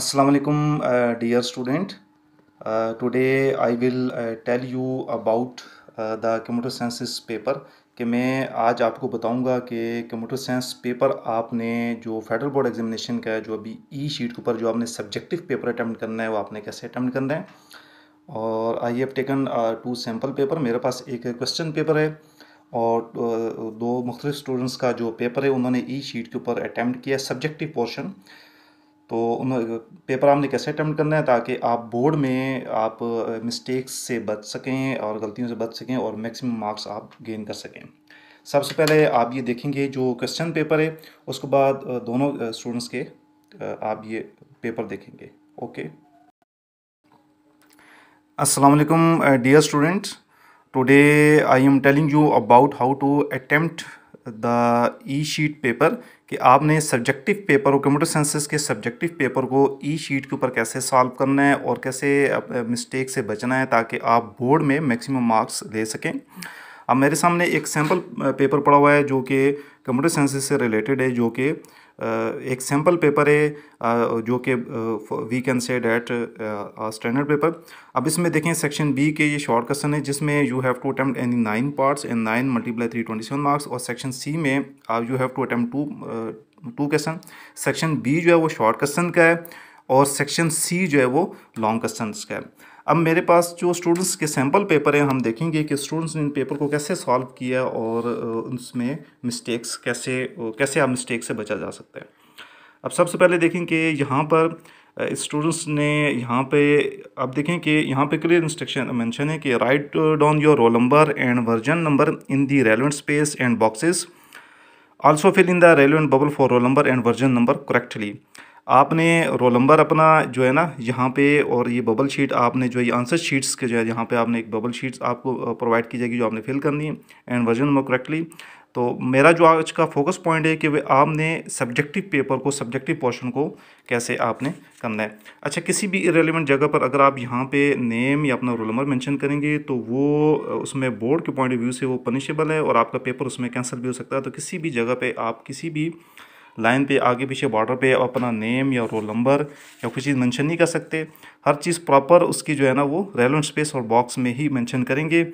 Assalamualaikum uh, dear student uh, today I will uh, tell you about uh, the computer sciences paper कि मैं आज आपको बताऊंगा कि कंप्यूटर साइंस पेपर आपने जो फेडरल बोर्ड एग्जामिनेशन का है जो अभी ई शीट के ऊपर जो आपने सब्जेक्टिव पेपर अटैम्प्ट करना है वो आपने कैसे अटैम्प्ट करना है और I have taken two sample paper मेरे पास एक क्वेश्चन पेपर है और uh, दो मुख्तलिफ स्टूडेंट्स का जो पेपर है उन्होंने ई शीट के ऊपर अटैम्प्ट किया सब्जेक्टिव पोर्शन तो उन पेपर आपने कैसे अटैम्प्ट करना है ताकि आप बोर्ड में आप मिस्टेक्स से बच सकें और गलतियों से बच सकें और मैक्सिमम मार्क्स आप गेन कर सकें सबसे पहले आप ये देखेंगे जो क्वेश्चन पेपर है उसके बाद दोनों स्टूडेंट्स के आप ये पेपर देखेंगे ओके अस्सलाम वालेकुम dear student today I am telling you about how to attempt the e sheet paper कि आपने सब्जेक्टिव पेपर और कंप्यूटर साइंसिस के सब्जेक्टिव पेपर को ई शीट के ऊपर कैसे सॉल्व करना है और कैसे मिस्टेक से बचना है ताकि आप बोर्ड में मैक्सिमम मार्क्स ले सकें अब मेरे सामने एक सैम्पल पेपर पड़ा हुआ है जो कि कंप्यूटर साइंसिस से रिलेटेड है जो कि एक सैम्पल पेपर है जो कि we can say that standard paper अब इसमें देखें सेक्शन बी के ये शॉर्ट क्वेश्चन है जिसमें you have to attempt any nine parts and nine multiply three twenty seven marks और सेक्शन सी में you have to attempt two two question section B जो है वो शॉर्ट क्वेश्चन का है और सेक्शन सी जो है वो लॉन्ग क्वेश्चन का है अब मेरे पास जो स्टूडेंट्स के सैम्पल पेपर हैं हम देखेंगे कि स्टूडेंट्स ने इन पेपर को कैसे सॉल्व किया और उसमें मिस्टेक्स कैसे कैसे आप मिस्टेक से बचा जा सकता है अब सबसे पहले देखें कि यहाँ पर स्टूडेंट्स ने यहाँ पे अब देखें कि यहाँ पे क्लियर इंस्ट्रक्शन मेंशन है कि write down your roll number and version number in the relevant space and boxes also fill in the relevant bubble for roll number and version number correctly आपने रोल नंबर अपना जो है ना यहाँ पे और ये बबल शीट आपने जो ये आंसर शीट्स के जो है यहाँ पे आपने एक बबल शीट्स आपको प्रोवाइड की जाएगी जो आपने फिल करनी है एंड वर्जन नंबर करेक्टली तो मेरा जो आज का फोकस पॉइंट है कि वे आपने सब्जेक्टिव पेपर को सब्जेक्टिव पोर्शन को कैसे आपने करना है अच्छा किसी भी रेलिवेंट जगह पर अगर आप यहाँ पे नेम या अपना रोल नंबर मेंशन करेंगे तो वो उसमें बोर्ड के पॉइंट ऑफ व्यू से वो पनिशेबल है और आपका पेपर उसमें कैंसिल भी हो सकता है तो किसी भी जगह पर आप किसी भी लाइन पे आगे पीछे बॉर्डर पे अपना नेम या रोल नंबर या कोई चीज़ मेंशन नहीं कर सकते हर चीज़ प्रॉपर उसकी जो है ना वो रेलवेंट स्पेस और बॉक्स में ही मेंशन करेंगे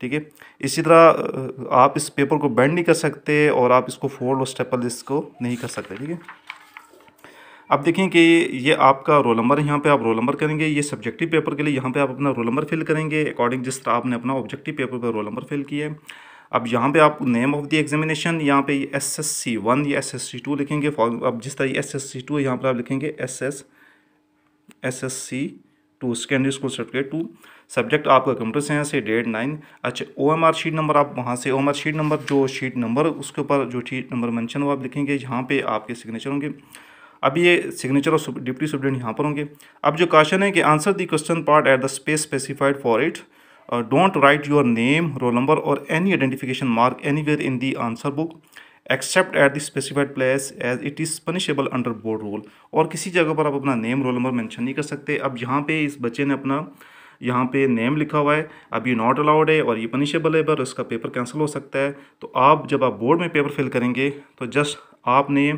ठीक है इसी तरह आप इस पेपर को बैंड नहीं कर सकते और आप इसको फोल्ड और स्टेपल इसको नहीं कर सकते ठीक है अब देखें कि ये आपका रोल नंबर यहाँ पे आप रोल नंबर करेंगे ये सब्जेक्टिव पेपर के लिए यहाँ पे आप अपना रोल नंबर फिल करेंगे अकॉर्डिंग जिस तरह आपने अपना ऑब्जेक्टिव पेपर पर रोल नंबर फिल किया है अब यहाँ पे आप नेम ऑफ द एग्जामिनेशन यहाँ पे एस एस सी वन या एस एस सी टू लिखेंगे अब जिस तरह एस एस सी टू है यहाँ पर आप लिखेंगे S S S S C two secondary school certificate two subject आपका कंप्यूटर साइंस है डेट नाइन अच्छा O M R sheet number आप वहाँ से O M R sheet number जो शीट नंबर उसके ऊपर जो शीट नंबर मैंशन हो आप लिखेंगे यहाँ पर आपके सिग्नेचर होंगे अब ये सिग्नेचर और डिप्टी स्टूडेंट यहाँ पर होंगे अब जो क्वेश्चन है कि answer the question part at the space specified for it don't write your name roll number और any identification mark anywhere in the answer book except at the specified place as it is punishable under board rule और किसी जगह पर आप अपना name roll number mention नहीं कर सकते अब यहाँ पर इस बच्चे ने अपना यहाँ पे नेम लिखा हुआ है अब ये नॉट अलाउड है और ये पनिशेबल है पर इसका पेपर कैंसिल हो सकता है तो आप जब आप बोर्ड में पेपर फिल करेंगे तो जस्ट आपने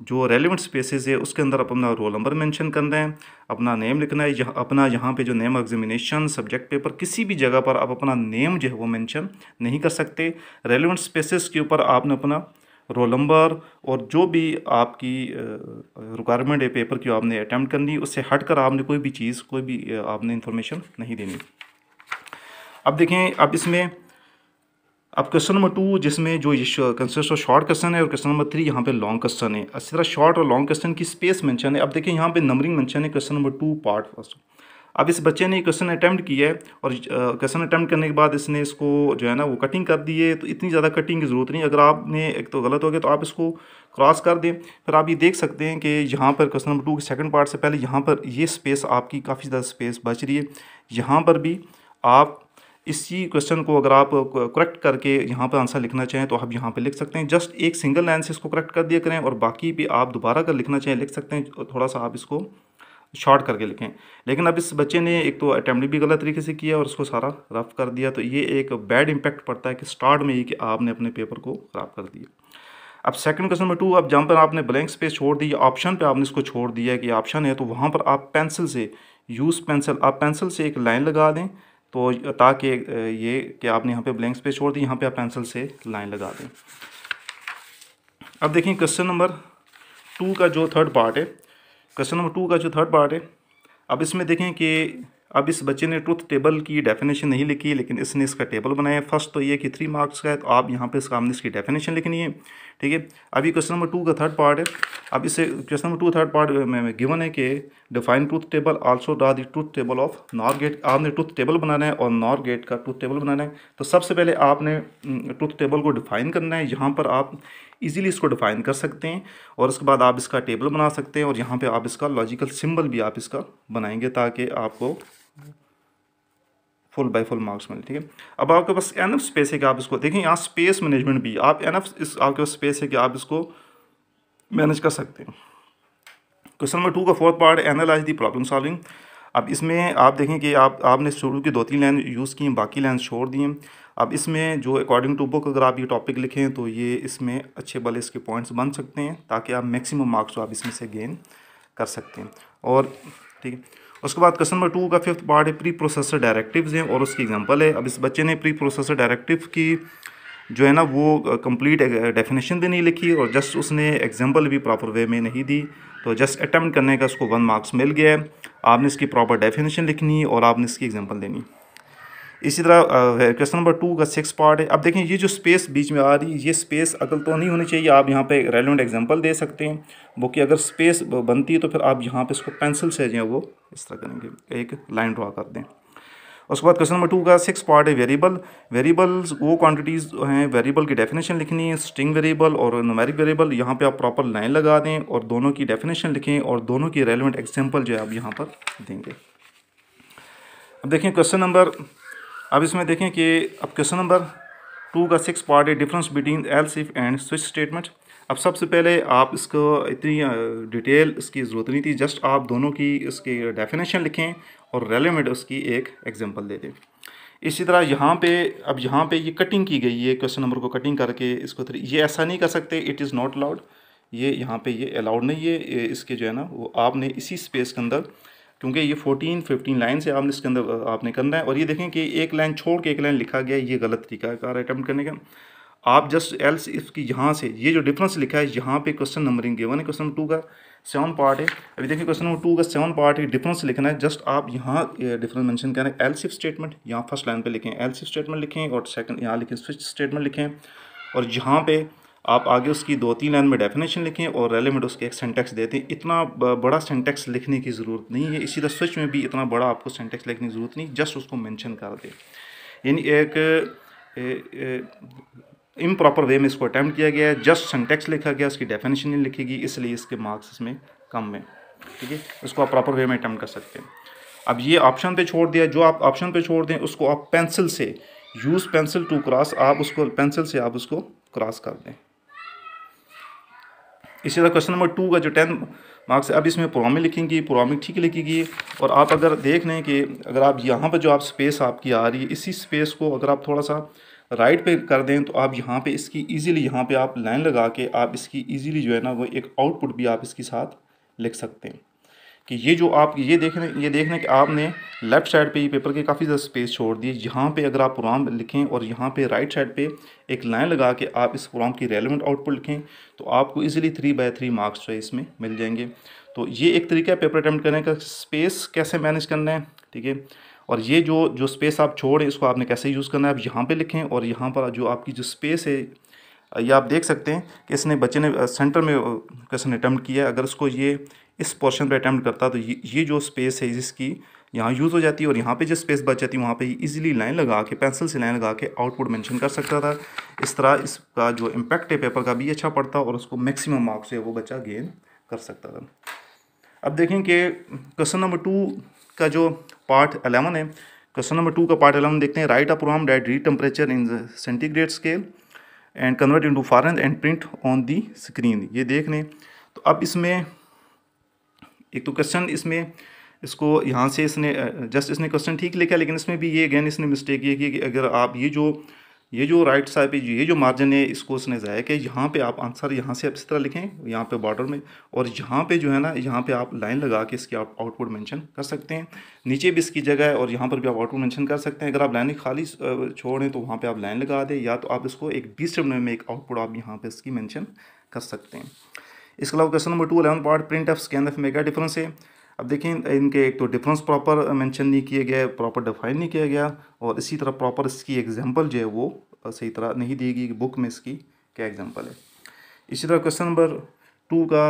जो रेलिवेंट स्पेसेस है उसके अंदर अपना रोल नंबर मेंशन करना है अपना नेम लिखना है यहाँ अपना यहाँ पे जो नेम एग्जामिनेशन सब्जेक्ट पेपर किसी भी जगह पर आप अपना नेम जो है वो मेंशन नहीं कर सकते रेलिवेंट स्पेसेस के ऊपर आपने अपना रोल नंबर और जो भी आपकी रिक्वायरमेंट है पेपर की आपने अटैम्प्ट करनी उससे हट कर आपने कोई भी चीज़ कोई भी आपने इन्फॉर्मेशन नहीं देनी अब देखें अब इसमें अब क्वेश्चन नंबर टू जिसमें जो कंसिस्ट ऑफ शॉर्ट क्वेश्चन है और क्वेश्चन नंबर थ्री यहाँ पे लॉन्ग क्वेश्चन है इसी तरह शॉर्ट और लॉन्ग क्वेश्चन की स्पेस मेंशन है अब देखिए यहाँ पे नंबरिंग मेंशन है question number two part first अब इस बच्चे ने क्वेश्चन अटैम्प्ट किया है और क्वेश्चन अटैम्प्ट करने के बाद इसने इसको जो है ना वो कटिंग कर दी है तो इतनी ज़्यादा कटिंग की ज़रूरत नहीं अगर आपने एक तो गलत हो गया तो आप इसको क्रॉस कर दें फिर आप ये देख सकते हैं कि यहाँ पर क्वेश्चन नंबर टू के सेकंड पार्ट से पहले यहाँ पर ये स्पेस आपकी काफ़ी ज़्यादा स्पेस बच रही है यहाँ पर भी आप इसी क्वेश्चन को अगर आप करेक्ट करके यहाँ पर आंसर लिखना चाहें तो आप यहाँ पर लिख सकते हैं जस्ट एक सिंगल लाइन से इसको करेक्ट कर दिया करें और बाकी भी आप दोबारा कर लिखना चाहें लिख सकते हैं थोड़ा सा आप इसको शॉर्ट करके लिखें लेकिन अब इस बच्चे ने एक तो अटैम्प्ट भी गलत तरीके से किया और उसको सारा रफ कर दिया तो ये एक बैड इम्पैक्ट पड़ता है कि स्टार्ट में ही कि आपने अपने पेपर को ख़राब कर दिया अब सेकंड क्वेश्चन नंबर टू अब जहाँ पर आपने ब्लैंक स्पेस छोड़ दी ऑप्शन पे आपने इसको छोड़ दिया कि ऑप्शन है तो वहाँ पर आप पेंसिल से यूज़ पेंसिल आप पेंसिल से एक लाइन लगा दें तो ताकि ये कि आपने यहाँ पे ब्लैंक स्पेस छोड़ दी यहाँ पे आप पेंसिल से लाइन लगा दें अब देखिए क्वेश्चन नंबर टू का जो थर्ड पार्ट है क्वेश्चन नंबर टू का जो थर्ड पार्ट है अब इसमें देखें कि अब इस बच्चे ने ट्रुथ टेबल की डेफिनेशन नहीं लिखी लेकिन इसने इसका टेबल बनाया फर्स्ट तो ये कि थ्री मार्क्स का है तो आप यहाँ पे सामने इसकी डेफिनेशन लिखनी है ठीक है अभी क्वेश्चन नंबर टू का थर्ड पार्ट है अब इसे question number two third part में गिवन है कि define truth table also draw the truth table of NOR gate आपने ट्रूथ टेबल बनाना है और नॉर्थ गेट का ट्रूथ टेबल बनाना है तो सबसे पहले आपने ट्रूथ टेबल को डिफाइन करना है यहाँ पर आप ईजिली इसको डिफाइन कर सकते हैं और उसके बाद आप इसका टेबल बना सकते हैं और यहाँ पे आप इसका लॉजिकल सिंबल भी आप इसका बनाएंगे ताकि आपको फुल बाई फुल मार्क्स मिले ठीक है अब आपके पास एफ स्पेस है कि आप इसको देखें यहाँ स्पेस मैनेजमेंट भी आप एनफ इस आपके पास स्पेस है कि आप इसको मैनेज कर सकते हैं क्वेश्चन नंबर टू का fourth part analyze the problem solving अब इसमें आप देखें कि आप आपने शुरू की दो तीन लाइन यूज़ की बाकी लाइन छोड़ दिए अब इसमें जो अकॉर्डिंग टू बुक अगर आप ये टॉपिक लिखें तो ये इसमें अच्छे भले इसके पॉइंट्स बन सकते हैं ताकि आप मैक्सिमम मार्क्स आप इसमें से गेन कर सकते हैं और ठीक है उसके बाद क्वेश्चन नंबर टू का फिफ्थ पार्ट है प्री प्रोसेसर डायरेक्टिव्स हैं और उसकी एग्जांपल है अब इस बच्चे ने प्री प्रोसेसर डायरेक्टिव की जो है ना वो कंप्लीट डेफिनेशन भी नहीं लिखी और जस्ट उसने एग्जाम्पल भी प्रॉपर वे में नहीं दी तो जस्ट अटैम्प्ट करने का उसको वन मार्क्स मिल गया आपने इसकी प्रॉपर डेफिनेशन लिखनी और आपने इसकी एग्जाम्पल देनी इसी तरह क्वेश्चन नंबर टू का सिक्स पार्ट है अब देखें ये जो स्पेस बीच में आ रही है ये स्पेस अकल तो नहीं होनी चाहिए आप यहाँ पे रेलिवेंट एग्जांपल दे सकते हैं वो कि अगर स्पेस बनती है तो फिर आप यहाँ पे इसको पेंसिल से जो है वो इस तरह करेंगे एक लाइन ड्रा कर दें उसके बाद क्वेश्चन नंबर टू का सिक्स पार्ट है वेरिएबल वेरिएबल्स वो क्वांटिटीज़ हैं वेरिएबल की डेफिनेशन लिखनी है स्ट्रिंग वेरिएबल और नोमेरिक वेरिएबल यहाँ पे आप प्रॉपर लाइन लगा दें और दोनों की डेफिनेशन लिखें और दोनों की रेलिवेंट एग्जांपल जो है आप यहाँ पर देंगे अब देखें क्वेश्चन नंबर अब इसमें देखें कि अब क्वेश्चन नंबर टू का सिक्स पार्ट है difference between else if and switch statement अब सबसे पहले आप इसको इतनी डिटेल इसकी ज़रूरत नहीं थी जस्ट आप दोनों की इसकी डेफिनेशन लिखें और रेलिमेंट उसकी एक एग्जांपल दे दें इसी तरह यहाँ पे अब यहाँ पे ये यह कटिंग की गई है क्वेश्चन नंबर को कटिंग करके इसको ये ऐसा नहीं कर सकते इट इज़ नॉट अलाउड ये यहाँ पे ये अलाउड नहीं है इसके जो है ना वो आपने इसी स्पेस के अंदर क्योंकि ये फोर्टीन फिफ्टीन लाइन से आपने इसके अंदर आपने करना है और ये देखें कि एक लाइन छोड़ के एक लाइन लिखा गया है ये गलत तरीका है कार अटैम्प्ट करने का आप जस्ट एल्स इसकी यहाँ से ये जो डिफरेंस लिखा है यहाँ पे क्वेश्चन नंबरिंग गेवन है क्वेश्चन टू का सेवन पार्ट है अभी देखिए क्वेश्चन नंबर टू का सेवन पार्ट है डिफरेंस लिखना है जस्ट आप यहाँ डिफरेंस मैंशन करें एल्स सिफ स्टेटमेंट यहाँ फर्स्ट लाइन पर लिखें एल सिफ स्टेटमेंट लिखें और सेकंड यहाँ लिखें स्विच स्टेटमेंट लिखें और यहाँ पे आप आगे उसकी दो तीन लाइन में डेफिनेशन लिखें और रेलिमेंट उसके एक सेंटेक्स देते हैं इतना बड़ा सेंटेक्स लिखने की ज़रूरत नहीं है इसी तरह स्विच में भी इतना बड़ा आपको सेंटेक्स लिखने की ज़रूरत नहीं जस्ट उसको मैंशन कर दें यानी एक इम प्रॉपर वे में इसको अटैम्प्ट किया गया है जस्ट सेंटेक्स लिखा गया उसकी डेफिनेशन नहीं लिखी गई इसलिए इसके मार्क्स इसमें कम है ठीक है इसको आप प्रॉपर वे में अटैम्प्ट कर सकते हैं अब ये ऑप्शन पे छोड़ दिया जो आप ऑप्शन पे छोड़ दें उसको आप पेंसिल से यूज़ पेंसिल टू क्रॉस आप उसको पेंसिल से आप उसको क्रॉस कर दें इसी तरह क्वेश्चन नंबर टू का जो टेन मार्क्स है अब इसमें प्रोग्रामिंग लिखेंगी प्रोग्रामिंग ठीक लिखेगी और आप अगर देख लें कि अगर आप यहाँ पर जो आप स्पेस आपकी आ रही है इसी स्पेस को अगर आप थोड़ा सा राइट पे कर दें तो आप यहाँ पे इसकी इजीली यहाँ पे आप लाइन लगा के आप इसकी इजीली जो है ना वो एक आउटपुट भी आप इसके साथ लिख सकते हैं कि ये जो आप ये देखने ये देखना कि आपने लेफ़्ट साइड पे ये पेपर के काफ़ी ज़्यादा स्पेस छोड़ दी यहाँ पे अगर आप प्रोग्राम लिखें और यहाँ पे राइट साइड पे एक लाइन लगा के आप इस प्रोग्राम की रेलिवेंट आउटपुट लिखें तो आपको easily three by three marks जो है इसमें मिल जाएंगे तो ये एक तरीका है पेपर अटैम्प्ट करने का स्पेस कैसे मैनेज करना है ठीक है और ये जो जो स्पेस आप छोड़ें इसको आपने कैसे यूज़ करना है आप यहाँ पर लिखें और यहाँ पर जो आपकी जो स्पेस है या आप देख सकते हैं कि इसने बच्चे ने सेंटर में क्वेश्चन अटैम्प्ट किया अगर उसको ये इस पोर्शन पर अटैम्प्ट करता तो ये ये जो स्पेस है जिसकी यहाँ यूज़ हो जाती है और यहाँ पे जो स्पेस बच जाती है वहाँ पे इजीली लाइन लगा के पेंसिल से लाइन लगा के आउटपुट मेंशन कर सकता था इस तरह इसका जो इम्पैक्ट है पेपर का भी अच्छा पड़ता और उसको मैक्सिमम मार्क्स है वो बच्चा गेन कर सकता था अब देखें कि क्वेश्चन नंबर टू का जो पार्ट अलेवन है क्वेश्चन नंबर टू का पार्ट अलेवन देखते हैं write a program that read temperature in centigrade scale and convert into Fahrenheit and print on the screen ये देख लें तो अब इसमें एक तो क्वेश्चन इसमें इसको यहाँ से इसने जस्ट इसने क्वेश्चन ठीक लिखा लेकिन इसमें भी ये अगेन इसने मिस्टेक ये की कि अगर आप ये जो ये जो राइट साइड पे ये जो मार्जिन है इसको उसने जाया कि यहाँ पे आप आंसर यहाँ से आप इस तरह लिखें यहाँ पे बॉर्डर में और यहाँ पे जो है ना यहाँ पे आप लाइन लगा के इसकी आप आउटपुट मेंशन कर सकते हैं नीचे भी इसकी जगह है और यहाँ पर भी आप आउटपुट मेंशन कर सकते हैं अगर आप लाइन खाली छोड़ें तो वहाँ पर आप लाइन लगा दें या तो आप इसको एक बीस में एक आउटपुट आप यहाँ पर इसकी मैंशन कर सकते हैं इसके अलावा question number two eleven part printf scanf मेगा डिफरेंस है अब देखें इनके एक तो डिफरेंस प्रॉपर मेंशन नहीं किए गए प्रॉपर डिफाइन नहीं किया गया और इसी तरह प्रॉपर इसकी एग्जांपल जो है वो सही तरह नहीं दी गई बुक में इसकी क्या एग्जांपल है इसी तरह क्वेश्चन नंबर टू का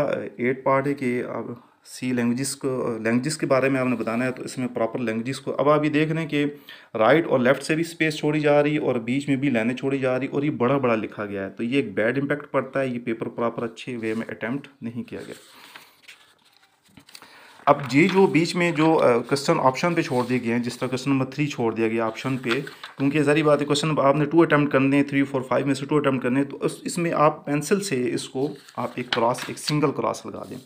एट पार्ट है कि अब सी लैंग्वेजेस को लैंग्वेजेस के बारे में आपने बताना है तो इसमें प्रॉपर लैंग्वेजेस को अब आप ये देख रहे हैं कि राइट और लेफ्ट से भी स्पेस छोड़ी जा रही है और बीच में भी लाइनें छोड़ी जा रही और ये बड़ा बड़ा लिखा गया है तो ये एक बैड इम्पैक्ट पड़ता है ये पेपर प्रॉपर अच्छे वे में अटैम्प्ट नहीं किया गया अब ये जो बीच में जो क्वेश्चन ऑप्शन पे छोड़ दिए गए हैं जिस तरह क्वेश्चन नंबर थ्री छोड़ दिया गया ऑप्शन पे क्योंकि जारी बात है क्वेश्चन आपने टू अटैम्प्ट करने हैं थ्री फोर फाइव में से टू अटैम्प्ट करने हैं तो इसमें आप पेंसिल से इसको आप एक क्रॉस एक सिंगल क्रॉस लगा दें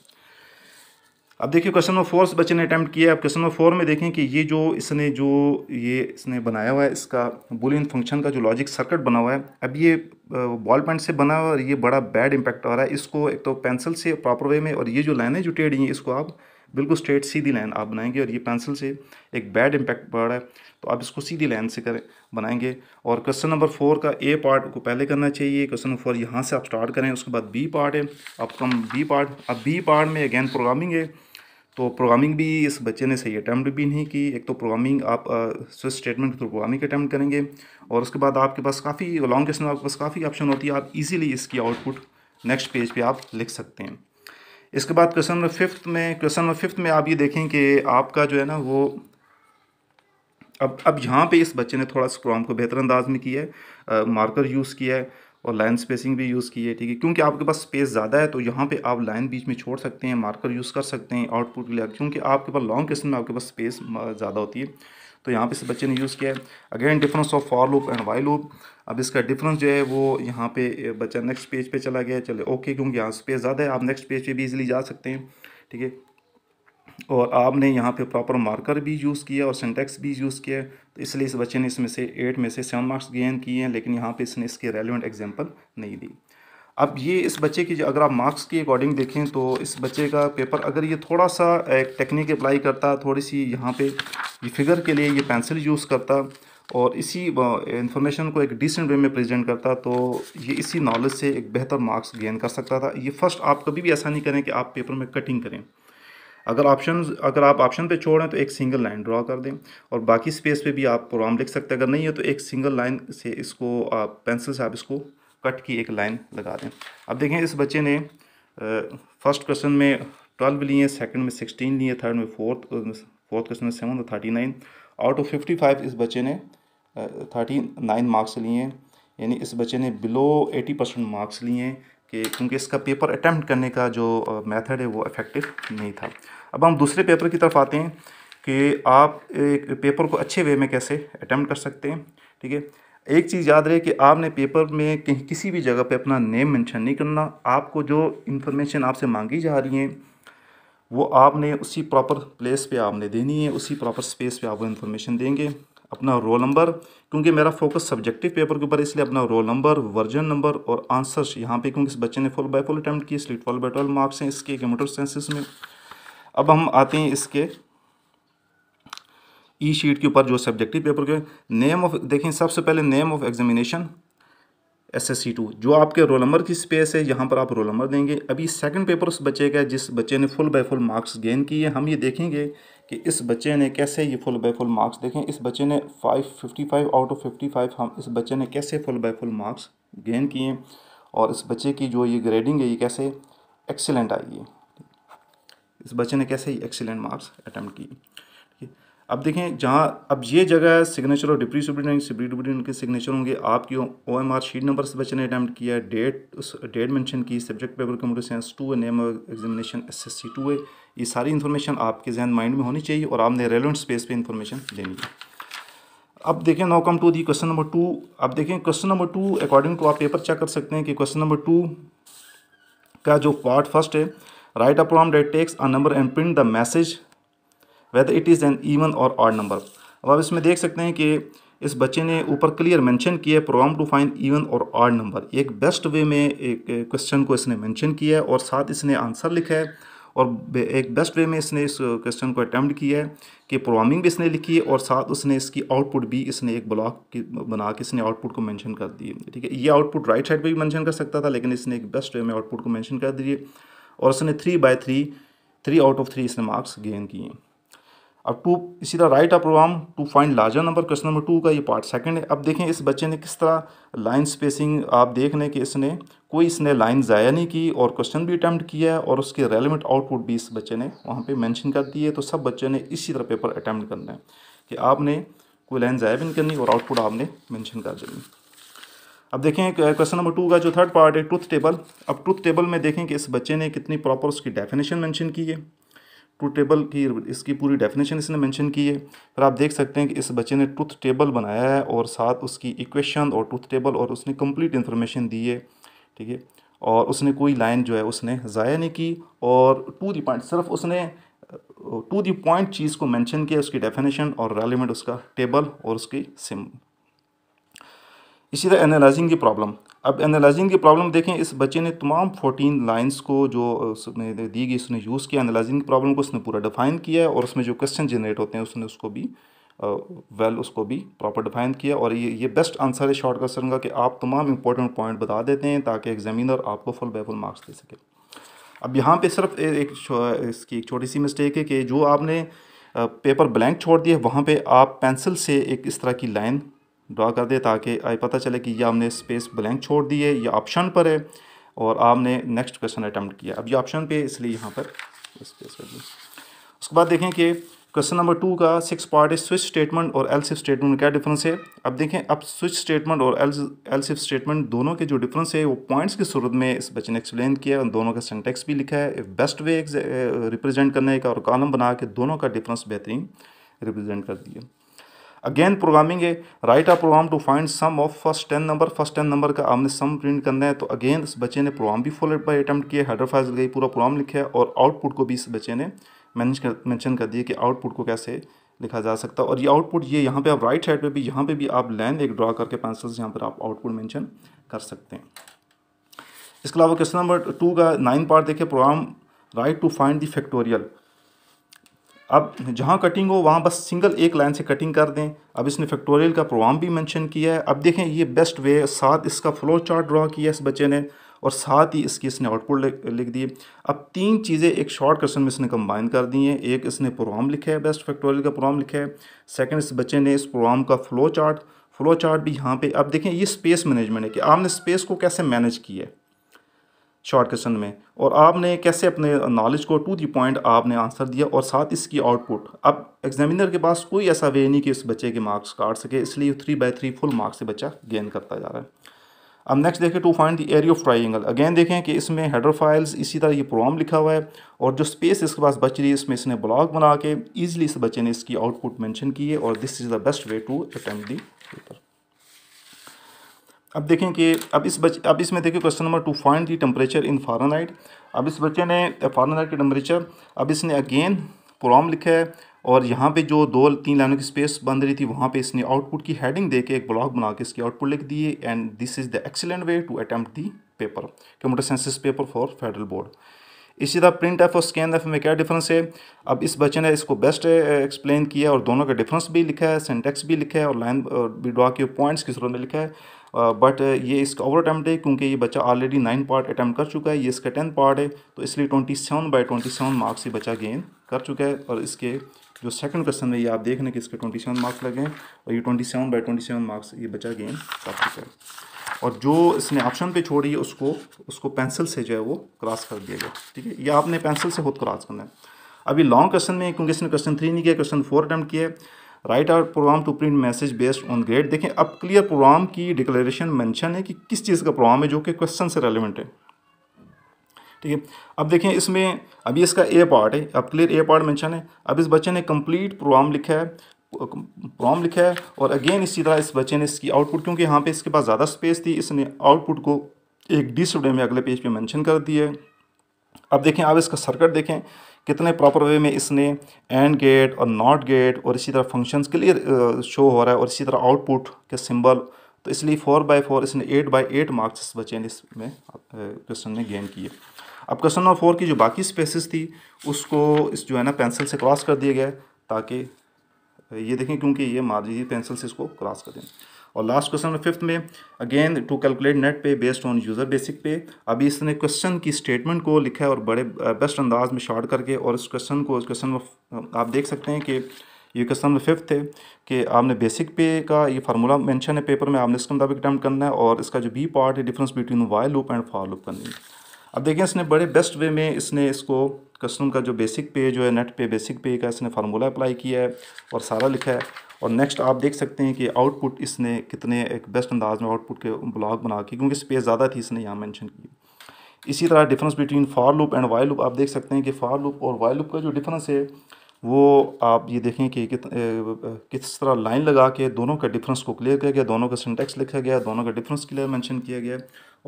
अब देखिए क्वेश्चन नंबर फोर बच्चे ने अटैम्प्ट किया अब क्वेश्चन नंबर फोर में देखें कि ये जो इसने जो ये इसने बनाया हुआ है इसका बुलियन फंक्शन का जो लॉजिक सर्किट बना हुआ है अब ये बॉल पेंट से बना हुआ है और ये बड़ा बैड इम्पैक्ट आ रहा है इसको एक तो पेंसिल से प्रॉपर वे में और ये जो लाइनें जो टेढ़ी हैं इसको आप बिल्कुल स्ट्रेट सीधी लाइन आप बनाएंगे और ये पेंसिल से एक बैड इम्पैक्ट पड़ रहा है तो आप इसको सीधी लाइन से करें बनाएंगे और क्वेश्चन नंबर फोर का ए पार्ट को पहले करना चाहिए क्वेश्चन नंबर फोर यहाँ से आप स्टार्ट करें उसके बाद बी पार्ट है अब कम बी पार्ट अब बी पार्ट में अगेन प्रोग्रामिंग है तो प्रोग्रामिंग भी इस बच्चे ने सही अटैम्प्ट भी नहीं की एक तो प्रोग्रामिंग आप स्विच स्टेटमेंट के थ्रू प्रोग्रामिंग अटैम्प्ट करेंगे और उसके बाद आपके पास काफ़ी लॉन्ग क्वेश्चन आपके पास काफ़ी ऑप्शन होती है आप इजीली इसकी आउटपुट नेक्स्ट पेज पे आप लिख सकते हैं इसके बाद क्वेश्चन नंबर फिफ्थ में क्वेश्चन नंबर फिफ्थ में आप ये देखें कि आपका जो है ना वो अब अब यहाँ पे इस बच्चे ने थोड़ा स्क्रॉम को बेहतर अंदाज में किया है मार्कर यूज़ किया है और लाइन स्पेसिंग भी यूज़ की है ठीक है क्योंकि आपके पास स्पेस ज़्यादा है तो यहाँ पे आप लाइन बीच में छोड़ सकते हैं मार्कर यूज़ कर सकते हैं आउटपुट के लिए क्योंकि आपके पास लॉन्ग क्वेश्चन में आपके पास स्पेस ज़्यादा होती है तो यहाँ पे इस बच्चे ने यूज़ किया है again difference of for loop and while loop अब इसका डिफरेंस जो है वो यहाँ पे बच्चा नेक्स्ट पेज पे चला गया चले ओके क्योंकि यहाँ स्पेस ज़्यादा है आप नेक्स्ट पेज पे भी इजीली जा सकते हैं ठीक है और आपने यहाँ पे प्रॉपर मार्कर भी यूज़ किया और सिंटेक्स भी यूज़ किया तो इसलिए इस बच्चे ने इसमें से एट में से सेवन मार्क्स गेन किए हैं लेकिन यहाँ पर इसने इसके रेलिवेंट एग्जाम्पल नहीं दी अब ये इस बच्चे की जो अगर आप मार्क्स के अकॉर्डिंग देखें तो इस बच्चे का पेपर अगर ये थोड़ा सा एक टेक्निक अप्लाई करता थोड़ी सी यहाँ पे ये फिगर के लिए ये पेंसिल यूज़ करता और इसी इन्फॉर्मेशन eh, को एक डिसेंट वे में प्रेजेंट करता तो ये इसी नॉलेज से एक बेहतर मार्क्स गेन कर सकता था ये फर्स्ट आप कभी भी ऐसा नहीं करें कि आप पेपर में कटिंग करें अगर ऑप्शन अगर आप ऑप्शन पे छोड़ें तो एक सिंगल लाइन ड्रा कर दें और बाकी स्पेस पे भी आप प्रोग्राम लिख सकते हैं अगर नहीं है तो एक सिंगल लाइन से इसको आप पेंसिल से आप इसको कट की एक लाइन लगा दें अब देखें इस बच्चे ने फर्स्ट क्वेश्चन में ट्वेल्व लिए सेकंड में सिक्सटीन लिए थर्ड में फोर्थ फोर्थ क्वेश्चन में सेवन और thirty nine out of fifty five इस बच्चे ने थर्टी नाइन मार्क्स लिए यानी इस बच्चे ने बिलो एटी परसेंट मार्क्स लिए कि क्योंकि इसका पेपर अटैम्प्ट करने का जो मेथड है वो इफेक्टिव नहीं था अब हम दूसरे पेपर की तरफ आते हैं कि आप एक पेपर को अच्छे वे में कैसे अटैम्प्ट कर सकते हैं ठीक है एक चीज़ याद रहे कि आपने पेपर में कहीं किसी भी जगह पे अपना नेम मेंशन नहीं करना आपको जो इन्फॉर्मेशन आपसे मांगी जा रही है वो आपने उसी प्रॉपर प्लेस पे आपने देनी है उसी प्रॉपर स्पेस पे आप वो इन्फॉर्मेशन देंगे अपना रोल नंबर क्योंकि मेरा फोकस सब्जेक्टिव पेपर के ऊपर इसलिए अपना रोल नंबर वर्जन नंबर और आंसर्स यहाँ पर क्योंकि इस बच्चे ने फुल बाई फुल अटैम्प्ट किया इसलिए ट्वेल्व बाई ट्वेल्व मार्क्स हैं इसके कंप्यूटर साइंसिस में अब हम आते हैं इसके ई e शीट के ऊपर जो सब्जेक्टिव पेपर के नेम ऑफ देखें सबसे पहले name of examination S S C two जो आपके रोल नंबर की स्पेस है यहाँ पर आप रोल नंबर देंगे अभी सेकंड पेपर उस बच्चे का जिस बच्चे ने full by full marks gain किए हम ये देखेंगे कि इस बच्चे ने कैसे ये फुल बाय फुल मार्क्स देखें इस बच्चे ने five fifty five out of fifty five हम इस बच्चे ने कैसे full by full marks gain किए और इस बच्चे की जो ये ग्रेडिंग है ये कैसे एक्सीलेंट आई है इस बच्चे ने कैसे एक्सीलेंट मार्क्स अटैम्प्ट किए अब देखें जहाँ अब ये जगह है सिग्नेचर और डिप्री सुप्रीडेंट डिप्री सुप्रीडेंट के सिग्नेचर होंगे आपकी O M R sheet number से बच्चे ने अटैम्प्ट किया डेट उस डेट मेंशन की subject paper computer science two है name examination S S C two है ये सारी इन्फॉर्मेशन आपके जहन माइंड में होनी चाहिए और आपने रेलिवेंट स्पेस पर इन्फॉर्मेशन देनी है अब देखें now come to the question number two अब देखें question number two according to आप पेपर चेक कर सकते हैं कि क्वेश्चन नंबर टू का जो पार्ट फर्स्ट है write a program that takes a number and print the message whether it is an even और आर्ड नंबर अब आप इसमें देख सकते हैं कि इस बच्चे ने ऊपर क्लियर मेंशन किया है प्रोग्राम टू फाइंड इवन और ऑड नंबर एक बेस्ट वे में एक क्वेश्चन को इसने मेंशन किया है और साथ इसने आंसर लिखा है और एक बेस्ट वे में इसने इस क्वेश्चन को अटैम्प्ट किया है कि प्रोग्रामिंग भी इसने लिखी है और साथ उसने इसकी आउटपुट भी इसने एक ब्लॉक की बना के इसने आउटपुट को मैंशन कर दिए ठीक है ये आउटपुट राइट साइड पर भी मैंशन कर सकता था लेकिन इसने एक बेस्ट वे में आउटपुट को मैंशन कर दिए और उसने three by three three out of three इसने मार्क्स गेन किए अब टू इसी तरह write a to find larger number question number two का ये पार्ट सेकंड है अब देखें इस बच्चे ने किस तरह लाइन स्पेसिंग आप देख लें कि इसने कोई इसने लाइन ज़ाया नहीं की और क्वेश्चन भी अटैम्प्ट किया और उसके रेलिवेंट आउटपुट भी इस बच्चे ने वहाँ पे मैंशन कर दिए तो सब बच्चे ने इसी तरह पेपर अटैम्प्ट करना है कि आपने कोई लाइन ज़ाया भी नहीं करनी और आउटपुट आपने मैंशन कर देनी अब देखें क्वेश्चन नंबर टू का जो थर्ड पार्ट है ट्रुथ टेबल अब ट्रुथ टेबल में देखें कि इस बच्चे ने कितनी प्रॉपर उसकी डेफिनेशन मेंशन की है ट्रूथ टेबल की इसकी पूरी डेफिनेशन इसने मेंशन की है पर आप देख सकते हैं कि इस बच्चे ने ट्रूथ टेबल बनाया है और साथ उसकी इक्वेशन और ट्रूथ टेबल और उसने कंप्लीट इन्फॉर्मेशन दी है ठीक है और उसने कोई लाइन जो है उसने ज़ाया नहीं की और टू दी पॉइंट सिर्फ उसने टू दी पॉइंट चीज़ को मैंशन किया उसकी डेफिनेशन और रेलिमेंट उसका टेबल और उसकी सिम इसी तरह एनालाइजिंग की प्रॉब्लम अब एनालाइजिंग की प्रॉब्लम देखें इस बच्चे ने तमाम फोर्टीन लाइन्स को जो उसने दी गई उसने यूज़ किया एनालाइजिंग प्रॉब्लम को उसने पूरा डिफाइन किया है और उसमें जो क्वेश्चन जनरेट होते हैं उसने उसको भी वेल uh, well, उसको भी प्रॉपर डिफाइन किया और ये ये बेस्ट आंसर है शॉर्ट क्वेश्चन का कि आप तमाम इंपॉर्टेंट पॉइंट बता देते हैं ताकि एग्जामिनर आपको फुल बाई फुल मार्क्स दे सके अब यहाँ पर सिर्फ एक इसकी एक छोटी सी मिस्टेक है कि जो आपने पेपर ब्लैंक छोड़ दिया वहाँ पर आप पेंसिल से एक इस तरह की लाइन ड्रा कर दे ताकि पता चले कि यह हमने स्पेस ब्लैंक छोड़ दी है या ऑप्शन पर है और आपने नेक्स्ट क्वेश्चन अटैम्प्ट किया अब ये ऑप्शन पे इसलिए यहाँ पर स्पेस कर दी उसके बाद देखें कि क्वेश्चन नंबर टू का सिक्स पार्ट है स्विच स्टेटमेंट और एल सिफ स्टेटमेंट क्या डिफरेंस है अब देखें अब स्विच स्टेटमेंट और एल एल सिफ स्टेटमेंट दोनों के जो डिफरेंस है वो पॉइंट्स की सूरत में इस बच्चे ने एक्सप्लेन किया और दोनों का सेंटेक्स भी लिखा है बेस्ट वे रिप्रेजेंट करने का और कॉलम बना के दोनों का डिफरेंस बेहतरीन रिप्रेजेंट कर दिया अगेन प्रोग्रामिंग है write a program to find sum of first ten number first ten number का आपने सम प्रिंट करना है तो अगेन इस बच्चे ने प्रोग्राम भी फॉलोड बाई अटैम्प्ट किया हेडर फाइल गई पूरा प्रोग्राम लिखा है और आउटपुट को भी इस बच्चे ने मैनेज कर मैंशन कर दिया कि आउटपुट को कैसे लिखा जा सकता है और ये आउटपुट ये यहाँ पे आप राइट साइड पे भी यहाँ पे भी आप लाइन एक ड्रा करके पेंसिल्स यहाँ पर आप आउटपुट मेंशन कर सकते हैं इसके अलावा क्वेश्चन नंबर टू का नाइन पार्ट देखिए program write to find the factorial अब जहाँ कटिंग हो वहाँ बस सिंगल एक लाइन से कटिंग कर दें अब इसने फैक्टोरियल का प्रोग्राम भी मेंशन किया है अब देखें ये बेस्ट वे साथ इसका फ्लो चार्ट ड्रा किया इस बच्चे ने और साथ ही इसकी इसने आउटपुट लिख दिए अब तीन चीज़ें एक शॉर्ट क्वेश्चन में इसने कंबाइन कर दी हैं एक इसने प्रोग्राम लिखा है बेस्ट फैक्टोरियल का प्रोग्राम लिखा है सेकेंड इस बच्चे ने इस प्रोग्राम का फ्लो चार्ट फ्लो चार्ट भी यहाँ पे अब देखें ये स्पेस मैनेजमेंट है कि आपने स्पेस को कैसे मैनेज किया है शॉर्ट क्वेश्चन में और आपने कैसे अपने नॉलेज को टू दी पॉइंट आपने आंसर दिया और साथ इसकी आउटपुट अब एग्जामिनर के पास कोई ऐसा वे नहीं कि इस बच्चे के मार्क्स काट सके इसलिए three by three full marks से बच्चा गेन करता जा रहा है अब नेक्स्ट देखें to find the area of triangle again देखें कि इसमें हेडर फाइल्स इसी तरह ये प्रोग्राम लिखा हुआ है और जो स्पेस इसके पास बच रही है इसमें इसने ब्लॉग बना के ईजिली इस बच्चे ने इसकी आउटपुट मैंशन की है और this is the best way to attempt the paper अब देखें कि अब इस बच अब इसमें देखिए question number two find the temperature in Fahrenheit अब इस बच्चे ने फारनहाइट का टेम्परेचर अब इसने अगेन प्रॉम लिखा है और यहाँ पे जो दो तीन लाइनों की स्पेस बन रही थी वहाँ पे इसने आउटपुट की हेडिंग देके एक ब्लॉक बना के इसकी आउटपुट लिख दिए and this is the excellent way to attempt the paper computer sciences paper for federal board इसी तरह प्रिंट एफ और स्कैन एफ में क्या डिफरेंस है अब इस बच्चे ने इसको बेस्ट एक्सप्लेन uh, किया और दोनों का डिफरेंस भी लिखा है सेंटेक्स भी लिखा है और लाइन uh, भी ड्रा के पॉइंट्स किस रूप में लिखा है बट ये इसका ओवर अटैम्प्ट है क्योंकि ये बच्चा ऑलरेडी नाइन पार्ट अटैम्प्ट कर चुका है ये इसका टेंथ पार्ट है तो इसलिए twenty seven by twenty seven marks ये बच्चा गेन कर चुका है और इसके जो सेकंड क्वेश्चन में ये आप देख रहे हैं कि इसके ट्वेंटी सेवन मार्क्स लगे हैं और ये twenty seven by twenty seven marks ये बच्चा गेन कर चुका है और जो इसने ऑप्शन पर छोड़ी है उसको उसको पेंसिल से जो है वो क्रॉस कर दिया गया ठीक है यह आपने पेंसिल से खुद क्रॉस करना है अभी लॉन्ग क्वेश्चन में क्योंकि इसने क्वेश्चन थ्री नहीं किया क्वेश्चन फोर अटैम्प्ट किया है write a program to print message based on grade देखें अब क्लियर प्रोग्राम की डिक्लेरेशन मैंशन है कि किस चीज़ का प्रोग्राम है जो कि क्वेश्चन से रेलिवेंट है ठीक है अब देखें इसमें अभी इसका ए पार्ट है अब क्लियर ए पार्ट मैंशन है अब इस बच्चे ने कंप्लीट प्रोग्राम लिखा है प्रॉम लिखा है और अगेन इसी तरह इस बच्चे ने इसकी आउटपुट क्योंकि यहाँ पे इसके पास ज़्यादा स्पेस थी इसने आउटपुट को एक डी में अगले पेज पे मेंशन कर दिया है अब देखें आप इसका सर्किट देखें कितने प्रॉपर वे में इसने एंड गेट और नॉट गेट और इसी तरह फंक्शंस क्लियर शो हो रहा है और इसी तरह आउटपुट के सिंबल तो इसलिए फोर बाई फोर इसने एट बाई एट मार्क्स बचे इसमें क्वेश्चन ने गेन किए अब क्वेश्चन नंबर फोर की जो बाकी स्पेसिस थी उसको इस जो है ना पेंसिल से क्रॉस कर दिया गया ताकि ये देखें क्योंकि ये मार्जिन पेंसिल से इसको क्रॉस कर दें और लास्ट क्वेश्चन नंबर फिफ्थ में again to calculate net pay based on user basic pay अभी इसने क्वेश्चन की स्टेटमेंट को लिखा है और बड़े बेस्ट अंदाज में शॉर्ट करके और इस क्वेश्चन को क्वेश्चन में आप देख सकते हैं कि ये क्वेश्चन नंबर फिफ्थ है कि आपने बेसिक पे का ये फार्मूला मेंशन है पेपर में आपने इसके मुताबिक अटैम्प्ट करना है और इसका जो बी पार्ट है difference between while loop and for loop करनी है अब देखिए इसने बड़े बेस्ट वे में इसने इसको कस्टम का जो बेसिक पे जो है नेट पे बेसिक पे का इसने फार्मूला अप्लाई किया है और सारा लिखा है और नेक्स्ट आप देख सकते हैं कि आउटपुट इसने कितने एक बेस्ट अंदाज में आउटपुट के ब्लॉग बना के क्योंकि स्पेस ज़्यादा थी इसने यहाँ मैंशन की इसी तरह difference between for loop and while loop आप देख सकते हैं कि फार लुप और वाई लुप का जो डिफरेंस है वो आप ये देखें कि कित, किस तरह लाइन लगा के दोनों का डिफरेंस को क्लियर किया गया दोनों का सिंटेक्स लिखा गया दोनों का डिफरेंस क्लियर मेंशन किया गया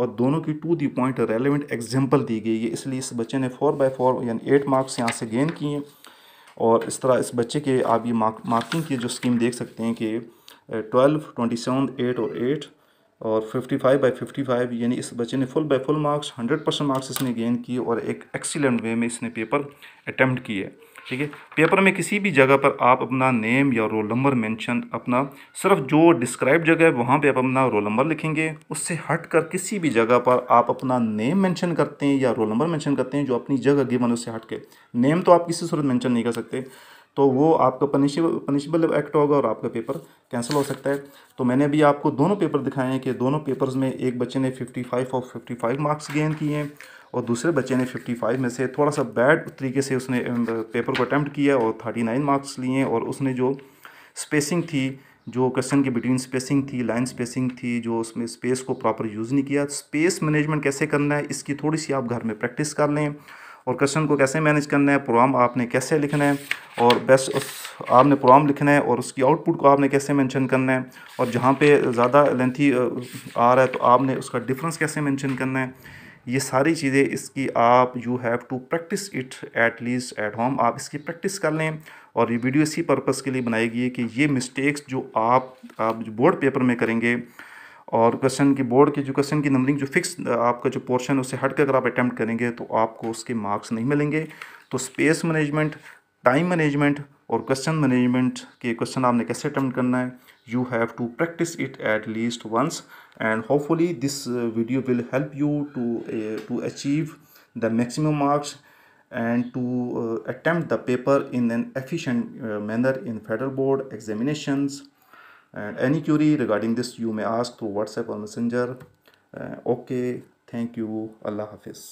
और दोनों की to the point relevant example दी गई है इसलिए इस बच्चे ने फोर बाई फोर यानी एट मार्क्स यहाँ से गेन किए और इस तरह इस बच्चे के आप ये मार्क मार्किंग की जो स्कीम देख सकते हैं कि ट्वेल्व ट्वेंटी सेवन एट और एट और fifty five by fifty five यानी इस बच्चे ने full by full marks hundred percent marks इसने गेन किए और एक एक्सीलेंट वे में इसने पेपर अटैम्प्ट किए ठीक है पेपर में किसी भी जगह पर आप अपना नेम या रोल नंबर मेंशन अपना सिर्फ जो डिस्क्राइब जगह है वहाँ पे आप अपना रोल नंबर लिखेंगे उससे हट कर किसी भी जगह पर आप अपना नेम मेंशन करते हैं या रोल नंबर मेंशन करते हैं जो अपनी जगह गिवन उससे हट के नेम तो आप किसी सूरत मेंशन नहीं कर सकते तो वो आपका पनिशेबल पनिशेबल एक्ट होगा और आपका पेपर कैंसिल हो सकता है तो मैंने अभी आपको दोनों पेपर दिखाए हैं कि दोनों पेपर्स में एक बच्चे ने फाइव और फाइव मार्क्स गेन किए हैं और दूसरे बच्चे ने 55 में से थोड़ा सा बैड तरीके से उसने पेपर को अटैम्प्ट किया और 39 मार्क्स लिए और उसने जो स्पेसिंग थी जो क्वेश्चन के बिटवीन स्पेसिंग थी लाइन स्पेसिंग थी जो उसमें स्पेस को प्रॉपर यूज़ नहीं किया स्पेस मैनेजमेंट कैसे करना है इसकी थोड़ी सी आप घर में प्रैक्टिस कर लें और क्वेश्चन को कैसे मैनेज करना है प्रोग्राम आपने कैसे लिखना है और बेस्ट आपने प्रोग्राम लिखना है और उसकी आउटपुट को आपने कैसे मेंशन करना है और जहाँ पे ज़्यादा लेंथी आ रहा है तो आपने उसका डिफरेंस कैसे मेंशन करना है ये सारी चीज़ें इसकी आप you have to practise it at least at home आप इसकी प्रैक्टिस कर लें और ये वीडियो इसी पर्पज़ के लिए बनाई गई है कि ये मिस्टेक्स जो आप आप जो बोर्ड पेपर में करेंगे और क्वेश्चन की बोर्ड के जो क्वेश्चन की नंबरिंग जो फिक्स आपका जो पोर्शन है उसे हट कर अगर आप अटैम्प्ट करेंगे तो आपको उसके मार्क्स नहीं मिलेंगे तो स्पेस मैनेजमेंट टाइम मैनेजमेंट और क्वेश्चन मैनेजमेंट के क्वेश्चन आपने कैसे अटैम्प्ट करना है you have to practice it at least once and hopefully this uh, video will help you to uh, to achieve the maximum marks and to uh, attempt the paper in an efficient uh, manner in federal board examinations and any query regarding this you may ask through whatsapp or messenger uh, okay thank you allah hafiz